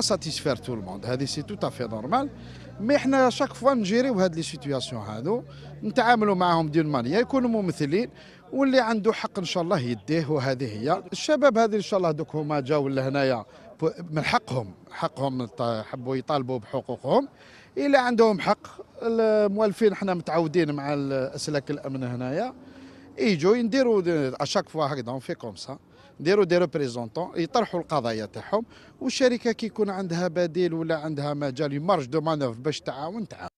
ساتيسفير تو الموند هذه سي تو تافي نورمال مي حنا شاك فوا نجيريو هاد لي سيتياسيون هادو نتعاملوا معاهم ديون مانيا يكونوا ممثلين واللي عنده حق ان شاء الله يديه وهذه هي الشباب هذه ان شاء الله دوك هما جاوا لهنايا من حقهم حقهم حبوا يطالبوا بحقوقهم الا عندهم حق الموالفين حنا متعودين مع الاسلاك الامن هنايا يجوا يديروا اشاك فوا هكذا في كوم سا نديروا دي ريبريزونتون يطرحوا القضايا تاعهم والشركه كي يكون عندها بديل ولا عندها مجال مارج دو مانوف باش تعاون تعاون